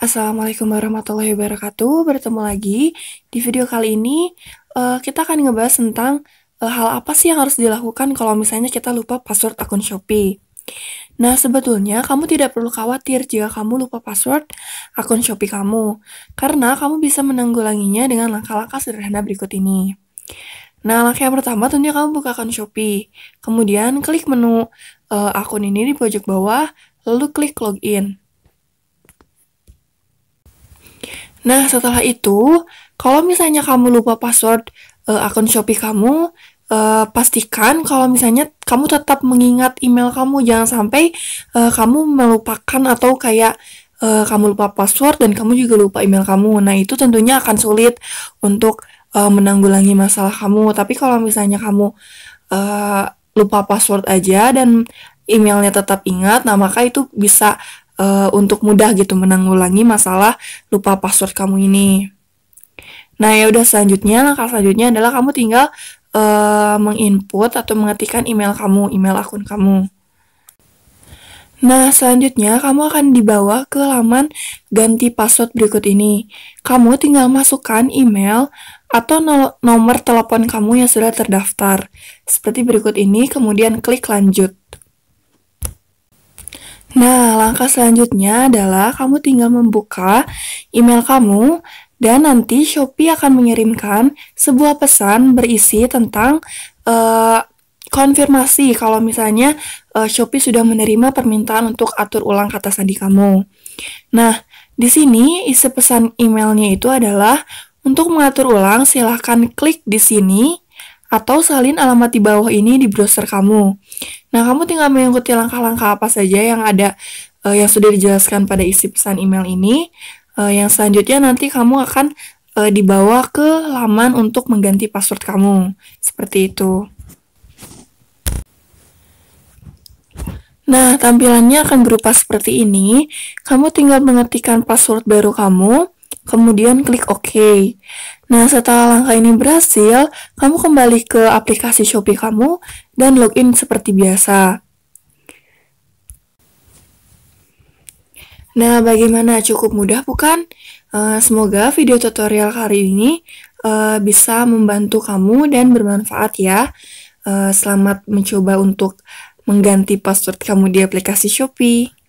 Assalamualaikum warahmatullahi wabarakatuh. Bertemu lagi di video kali ini uh, kita akan ngebahas tentang uh, hal apa sih yang harus dilakukan kalau misalnya kita lupa password akun Shopee. Nah, sebetulnya kamu tidak perlu khawatir jika kamu lupa password akun Shopee kamu karena kamu bisa menanggulanginya dengan langkah-langkah sederhana berikut ini. Nah, langkah yang pertama tentunya kamu buka akun Shopee. Kemudian klik menu uh, akun ini di pojok bawah, lalu klik login. Nah, setelah itu, kalau misalnya kamu lupa password uh, akun Shopee kamu, uh, pastikan kalau misalnya kamu tetap mengingat email kamu, jangan sampai uh, kamu melupakan atau kayak uh, kamu lupa password dan kamu juga lupa email kamu. Nah, itu tentunya akan sulit untuk uh, menanggulangi masalah kamu. Tapi kalau misalnya kamu uh, lupa password aja dan emailnya tetap ingat, nah maka itu bisa uh, untuk mudah gitu menanggulangi masalah lupa password kamu ini. Nah, ya udah selanjutnya langkah selanjutnya adalah kamu tinggal uh, menginput atau mengetikkan email kamu, email akun kamu. Nah, selanjutnya kamu akan dibawa ke laman ganti password berikut ini. Kamu tinggal masukkan email atau no nomor telepon kamu yang sudah terdaftar. Seperti berikut ini, kemudian klik lanjut. Nah, langkah selanjutnya adalah kamu tinggal membuka email kamu dan nanti Shopee akan mengirimkan sebuah pesan berisi tentang uh, konfirmasi kalau misalnya uh, Shopee sudah menerima permintaan untuk atur ulang kata sandi kamu. Nah, di sini isi pesan emailnya itu adalah untuk mengatur ulang silahkan klik di sini atau salin alamat di bawah ini di browser kamu. Nah, kamu tinggal mengikuti langkah-langkah apa saja yang ada uh, yang sudah dijelaskan pada isi pesan email ini. Uh, yang selanjutnya nanti kamu akan uh, dibawa ke laman untuk mengganti password kamu. Seperti itu. Nah, tampilannya akan berupa seperti ini. Kamu tinggal mengetikkan password baru kamu, kemudian klik OK. Nah, setelah langkah ini berhasil, kamu kembali ke aplikasi Shopee kamu dan login seperti biasa. Nah, bagaimana? Cukup mudah bukan? Uh, semoga video tutorial kali ini eh, bisa membantu kamu dan bermanfaat ya. Uh, selamat mencoba untuk mengganti password kamu di aplikasi Shopee.